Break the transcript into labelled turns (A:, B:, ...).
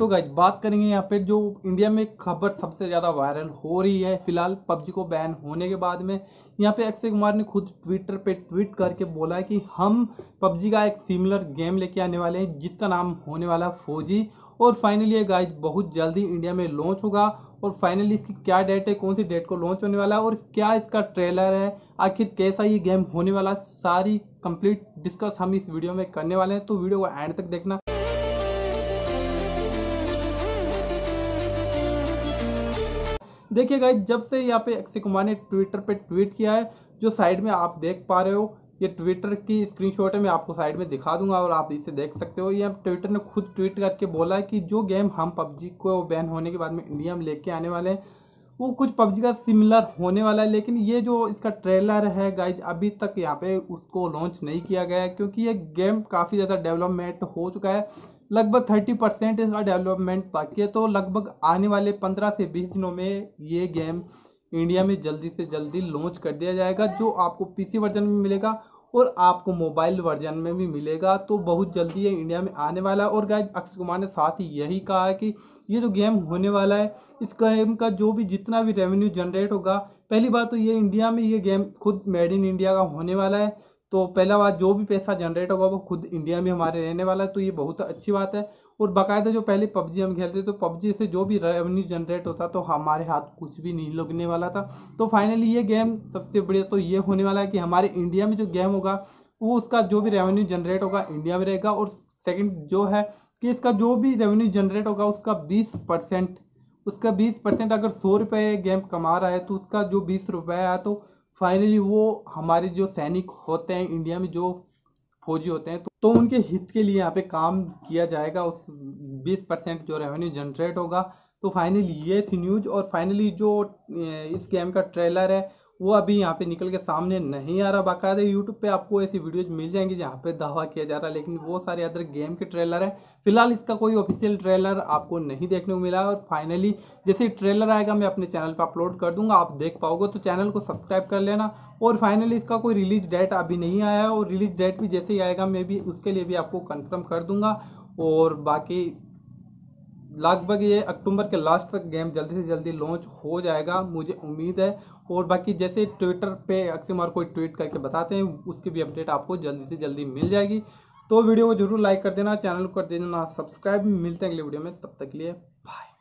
A: तो गाइज बात करेंगे यहाँ पे जो इंडिया में खबर सबसे ज़्यादा वायरल हो रही है फिलहाल पबजी को बैन होने के बाद में यहाँ पे अक्षय कुमार ने खुद ट्विटर पे ट्वीट करके बोला है कि हम पबजी का एक सिमिलर गेम लेके आने वाले हैं जिसका नाम होने वाला फौजी और फाइनली ये गाइज बहुत जल्दी इंडिया में लॉन्च होगा और फाइनली इसकी क्या डेट है कौन सी डेट को लॉन्च होने वाला है और क्या इसका ट्रेलर है आखिर कैसा ये गेम होने वाला सारी कंप्लीट डिस्कस हम इस वीडियो में करने वाले हैं तो वीडियो को एंड तक देखना देखिए गाइज जब से यहाँ पे अक्षय कुमार ने ट्विटर पे ट्वीट किया है जो साइड में आप देख पा रहे हो ये ट्विटर की स्क्रीनशॉट है मैं आपको साइड में दिखा दूंगा और आप इसे देख सकते हो ये ट्विटर ने खुद ट्वीट करके बोला है कि जो गेम हम पबजी को बैन होने के बाद में इंडिया में लेके आने वाले हैं वो कुछ पबजी का सिमिलर होने वाला है लेकिन ये जो इसका ट्रेलर है गाइज अभी तक यहाँ पे उसको लॉन्च नहीं किया गया है क्योंकि ये गेम काफ़ी ज़्यादा डेवलपमेंट हो चुका है लगभग थर्टी परसेंट इसका डेवलपमेंट बाकी है तो लगभग आने वाले पंद्रह से बीस दिनों में ये गेम इंडिया में जल्दी से जल्दी लॉन्च कर दिया जाएगा जो आपको पीसी वर्जन में मिलेगा और आपको मोबाइल वर्जन में भी मिलेगा तो बहुत जल्दी ये इंडिया में आने वाला है और गाइज अक्षय कुमार ने साथ ही यही कहा है कि ये जो गेम होने वाला है इस गेम का जो भी जितना भी रेवेन्यू जनरेट होगा पहली बात तो ये इंडिया में ये गेम खुद मेड इन इंडिया का होने वाला है तो पहला बात जो भी पैसा जनरेट होगा वो खुद इंडिया में हमारे रहने वाला है तो ये बहुत अच्छी बात है और बाकायदा जो पहले पबजी हम खेलते तो पबजी से जो भी रेवेन्यू जनरेट होता तो हमारे हाथ कुछ भी नहीं लगने वाला था तो फाइनली ये गेम सबसे बढ़िया तो ये होने वाला है कि हमारे इंडिया में जो गेम होगा वो उसका जो भी रेवेन्यू जनरेट होगा इंडिया में रहेगा और सेकेंड जो है कि इसका जो भी रेवेन्यू जनरेट होगा उसका बीस परसेंट उसका बीस परसेंट अगर सौ रुपये गेम कमा रहा है तो उसका जो बीस रुपये है तो फाइनली वो हमारे जो सैनिक होते हैं इंडिया में जो फौजी होते हैं तो, तो उनके हित के लिए यहाँ पे काम किया जाएगा उस बीस परसेंट जो रेवेन्यू जनरेट होगा तो फाइनली ये थी न्यूज और फाइनली जो इस गेम का ट्रेलर है वो अभी यहाँ पे निकल के सामने नहीं आ रहा बाकायदा यूट्यूब पे आपको ऐसी वीडियोज मिल जाएंगी जहाँ पे दावा किया जा रहा है लेकिन वो सारे अदर गेम के ट्रेलर है फिलहाल इसका कोई ऑफिशियल ट्रेलर आपको नहीं देखने को मिला और फाइनली जैसे ट्रेलर आएगा मैं अपने चैनल पर अपलोड कर दूंगा आप देख पाओगे तो चैनल को सब्सक्राइब कर लेना और फाइनली इसका कोई रिलीज डेट अभी नहीं आया और रिलीज डेट भी जैसे ही आएगा मैं भी उसके लिए भी आपको कन्फर्म कर दूंगा और बाकी लगभग ये अक्टूबर के लास्ट तक गेम जल्दी से जल्दी लॉन्च हो जाएगा मुझे उम्मीद है और बाकी जैसे ट्विटर पे मार कोई ट्वीट करके बताते हैं उसकी भी अपडेट आपको जल्दी से जल्दी मिल जाएगी तो वीडियो को जरूर लाइक कर देना चैनल को कर देना सब्सक्राइब मिलते हैं अगले वीडियो में तब तक के लिए बाय